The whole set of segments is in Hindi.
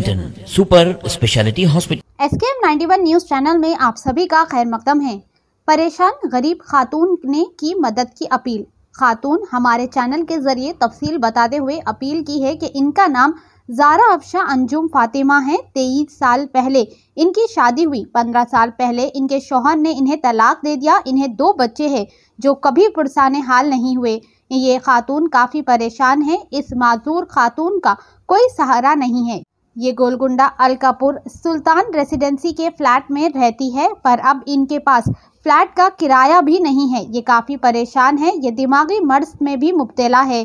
badminton super speciality hospital S K M news channel में आप सभी का खैर मकदम है परेशान गरीब खातून ने की मदद की अपील खातून हमारे चैनल के जरिए तफसील बताते हुए अपील की है कि इनका नाम जारा अफशा अंजुम फातिमा है तेईस साल पहले इनकी शादी हुई पंद्रह साल पहले इनके शोहर ने इन्हें तलाक दे दिया इन्हें दो बच्चे हैं जो कभी पुरसान हाल नहीं हुए ये खातून काफ़ी परेशान है इस माजूर खातून का कोई सहारा नहीं है ये गोलकुंडा अलकापुर सुल्तान रेसिडेंसी के फ्लैट में रहती है पर अब इनके पास फ्लैट का किराया भी नहीं है ये काफ़ी परेशान है ये दिमागी मर्ज में भी मुबतला है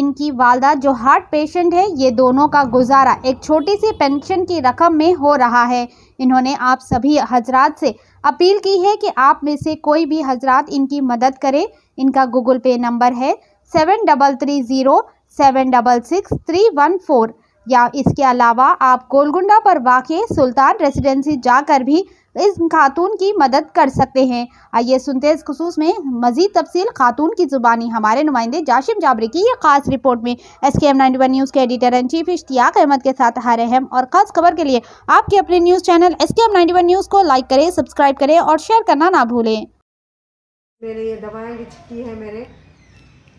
इनकी वालदा जो हार्ट पेशेंट है ये दोनों का गुजारा एक छोटी सी पेंशन की रकम में हो रहा है इन्होंने आप सभी हजरात से अपील की है कि आप में से कोई भी हजरात इनकी मदद करें इनका गूगल पे नंबर है seven double three zero seven double six three one four या इसके अलावा आप गोलगुंडा पर वाक़ सुल्तान रेजिडेंसी जाकर भी इस खातून की मदद कर सकते हैं आइए सुनते इस खसूस में मजीद तफसील खातून की ज़ुबानी हमारे नुमाइंदे जाशिम जाबरी की यह खास रिपोर्ट में S K M ninety one news के editor in chief Ishtiaq Ahmed के साथ हर अहम और ख़ास खबर के लिए आपके अपने news channel S K M ninety one news को लाइक करें सब्सक्राइब करें और शेयर करना ना भूलें मेरे ये दवाएँ की छिट्टी है मेरे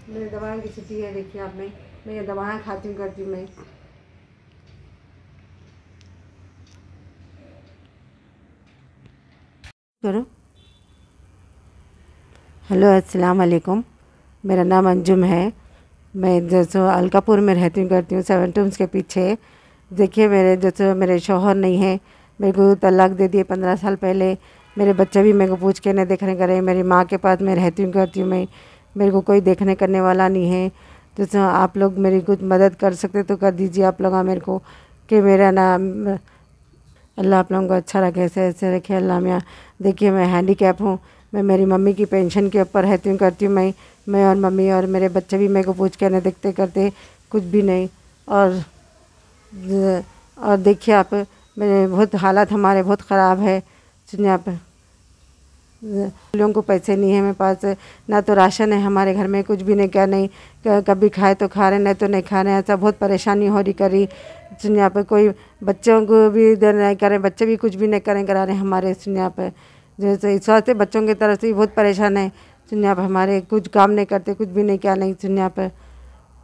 मेरे दवाएँ की छिट्टी है देखिए आपने मैं ये दवाएँ खाती हूँ करती हूँ मैं करो हेलो अस्सलाम वालेकुम मेरा नाम अंजुम है मैं जैसो अलकापुर में रहती हूँ करती हूँ सेवन टूम्स के पीछे देखिए मेरे जैसे मेरे शोहर नहीं है मेरे को तलाक दे दिए पंद्रह साल पहले मेरे बच्चे भी मेरे को पूछ के नहीं देखने करे मेरी माँ के पास मैं रहती हूँ करती हूँ मैं मेरे को कोई देखने करने वाला नहीं है तो जैसे आप लोग मेरी कुछ मदद कर सकते तो कर दीजिए आप लोग मेरे को कि मेरा नाम अल्लाह आप लोगों को अच्छा रखे ऐसे ऐसे रखे अल्लाह मियाँ देखिए मैं हैंडी कैप हूँ मैं मेरी मम्मी की पेंशन के ऊपर रहती हूँ करती हूँ मैं मैं और मम्मी और मेरे बच्चे भी मेरे को पूछ के नहीं देखते करते कुछ भी नहीं और और देखिए आप मेरे बहुत हालात हमारे बहुत ख़राब है सुनिए आप लोगों को पैसे नहीं है मेरे पास ना तो राशन है हमारे घर में कुछ भी नहीं क्या नहीं कभी खाए तो खा रहे हैं नहीं तो नहीं खा रहे हैं ऐसा बहुत परेशानी हो रही करी सुनिया पर कोई बच्चों को भी नहीं करें बच्चे भी कुछ भी नहीं करें करा रहे हमारे सुनिया पर जैसे इस वास्ते बच्चों की तरफ से भी बहुत परेशान है सुनिया पर हमारे कुछ काम नहीं करते कुछ भी नहीं क्या नहीं सुनिया पर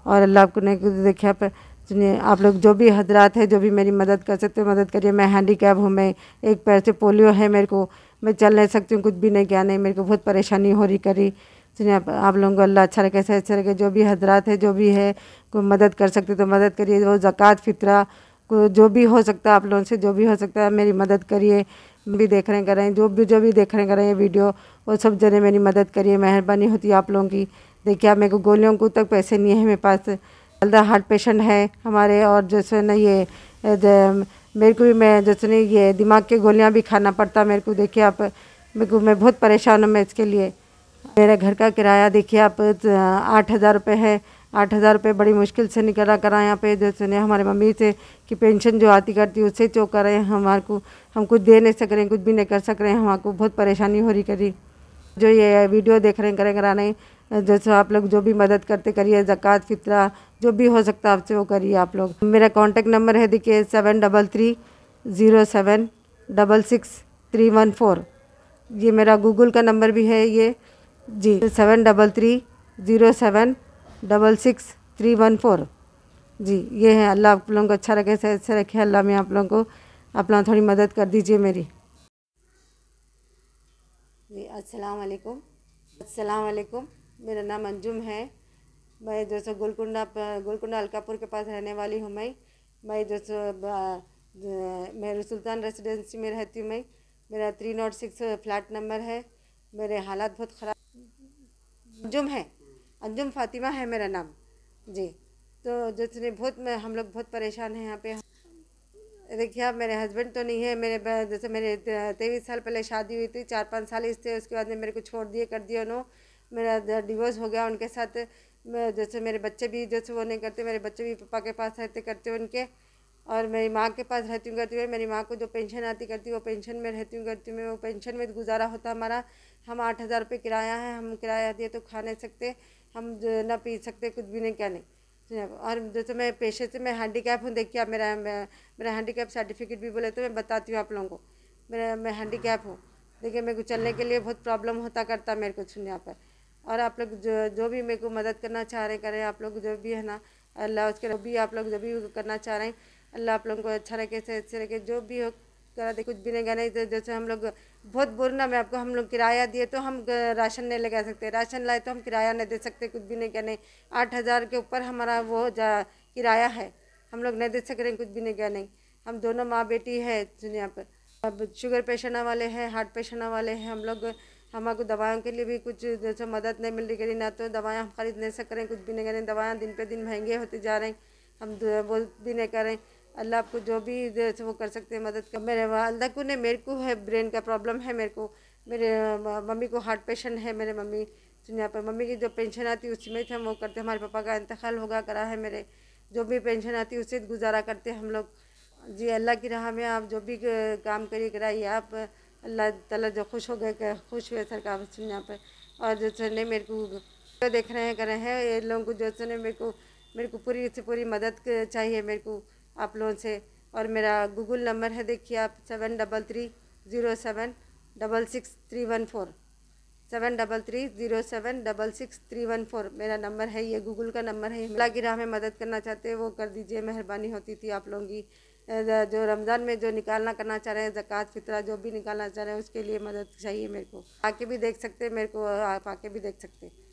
और अल्लाह को कुछ देखा पर सुनिए आप लोग जो भी हजरात है जो भी मेरी मदद कर सकते हो मदद करिए मैं हैंडी कैप हूँ मैं एक पैर से पोलियो है मेरे को मैं चल नहीं सकती हूँ कुछ भी नहीं क्या नहीं मेरे को बहुत परेशानी हो रही करी सुनिए तो आप, आप लोगों को अल्लाह अच्छा रखे ऐसे अच्छा रखे जो भी हजरात है जो भी है कोई मदद कर सकते तो मदद करिए वो ज़क़़त फितरा को जो भी हो सकता है आप लोगों से जो भी हो सकता है मेरी मदद करिए भी देख रहे कर रहे हैं जो भी जो भी देख रहे कर रहे हैं वीडियो वो सब जने मेरी मदद करिए मेहरबानी होती है आप लोगों की देखिए आप मेरे को गोलियों को तक पैसे नहीं है मेरे पास अल्दा हार्ट पेशेंट है हमारे और जैसे ना ये मेरे को भी मैं जैसे ये दिमाग के गोलियां भी खाना पड़ता मेरे को देखिए आप मेरे को मैं बहुत परेशान हूँ मैं इसके लिए मेरे घर का किराया देखिए आप आठ हज़ार रुपये है आठ हज़ार रुपये बड़ी मुश्किल से निकला करा यहाँ पे जैसे ने हमारे मम्मी से कि पेंशन जो आती करती उससे चौक करें हमारे को हम कुछ दे नहीं सक रहे हैं कुछ भी नहीं कर सक रहे हैं हमारे को बहुत परेशानी हो रही करी जो ये वीडियो देख रहे हैं करें कराने जैसे आप लोग जो भी मदद करते करिए जक़ात फितरा जो भी हो सकता है आपसे वो करिए आप लोग मेरा कॉन्टेक्ट नंबर है देखिए seven double three zero seven double six three one four ये मेरा गूगल का नंबर भी है ये जी seven double three zero seven double six three one four जी ये है अल्लाह आप लोगों को अच्छा रखे से अच्छा रखे अल्लाह में आप लोगों को आप लोग थोड़ी मदद कर दीजिए मेरी जी अस्सलाम वालेकुम अस्सलाम वालेकुम मेरा नाम अंजुम है मैं जो सो गोलकुंडा गोलकुंडा अलकापुर के पास रहने वाली हूँ मैं मैं जो सो मेरे सुल्तान रेसिडेंसी में रहती हूँ मैं मेरा three nought six flat number है मेरे हालात बहुत ख़राब अंजुम है अंजुम फातिमा है मेरा नाम जी तो जिसने बहुत हम लोग बहुत परेशान हैं यहाँ पे देखिए अब मेरे हस्बैंड तो नहीं है मेरे जैसे मेरे तेईस साल पहले शादी हुई थी चार पाँच साल इस थे उसके बाद में मेरे को छोड़ दिए कर दिए उन्होंने मेरा डिवोर्स हो गया उनके साथ जैसे मेरे बच्चे भी जैसे वो नहीं करते मेरे बच्चे भी पापा के पास रहते करते उनके और मेरी माँ के पास रहती हूँ करती हूँ मेरी माँ को जो पेंशन आती करती वो पेंशन में रहती हूँ करती हूँ वो पेंशन में गुजारा होता हमारा हम आठ हज़ार रुपये किराया है हम किराया दिए तो खा नहीं सकते हम ना पी सकते कुछ भी नहीं क्या नहीं और जैसे मैं पेशे से मैं हैंडीकैप हूँ देखिए आप मेरा मेरा हैंडीकैप सर्टिफिकेट भी बोले तो मैं बताती हूँ आप लोगों को मेरा मैं हैंडीकैप हूँ देखिए मेरे को चलने के लिए बहुत प्रॉब्लम होता करता मेरे को यहाँ पर और आप लोग जो जो भी मेरे को मदद करना चाह रहे करें आप लोग जो भी है ना अल्लाह उसके जो भी आप लोग जो भी करना चाह रहे हैं अल्लाह आप लोगों को अच्छा रखे से अच्छे रखे जो भी हो करा दे कुछ नहीं गाने जैसे हम लोग बहुत ना मैं आपको हम लोग किराया दिए तो हम राशन नहीं लगा सकते राशन लाए तो हम किराया नहीं दे सकते कुछ भी नहीं क्या नहीं आठ हज़ार के ऊपर हमारा वो जा किराया है हम लोग नहीं दे सक रहे कुछ भी नहीं क्या नहीं हम दोनों माँ बेटी है दुनिया पर अब शुगर पेशेंट वाले हैं हार्ट पेशेंट वाले हैं हम लोग हमारे दवाओं के लिए भी कुछ जैसे मदद नहीं मिल रही करी ना तो दवाएँ हम खरीद नहीं सक रहे कुछ भी नहीं करें दवाएँ दिन पे दिन महंगे होते जा रहे हैं हम वो भी नहीं करें अल्लाह आपको जो भी वो कर सकते हैं मदद कर मेरे अल्लाह को ने मेरे को है ब्रेन का प्रॉब्लम है मेरे को मेरे मम्मी को हार्ट पेशेंट है मेरे मम्मी दुनिया पर मम्मी की जो पेंशन आती है उसमें से तो हम वो करते हमारे पापा का इंतकाल होगा करा है मेरे जो भी पेंशन आती है उससे गुजारा करते हम लोग जी अल्लाह की राह में आप जो भी काम करिए कराइए आप अल्लाह तला जो खुश हो गए खुश हुए सर का दुनिया पर और जो सर ने मेरे को तो देख रहे हैं कर रहे हैं ये लोगों को जो सर ने मेरे को मेरे को पूरी से पूरी मदद चाहिए मेरे को आप लोगों से और मेरा गूगल नंबर है देखिए आप seven double three zero seven double six three one four seven double three zero seven double six three one four मेरा नंबर है ये गूगल का नंबर है की राह में मदद करना चाहते हैं वो कर दीजिए मेहरबानी होती थी आप लोगों की जो रमज़ान में जो निकालना करना चाह रहे हैं जक़ात फितरा जो भी निकालना चाह रहे हैं उसके लिए मदद चाहिए मेरे को आके भी देख सकते मेरे को आप आके भी देख सकते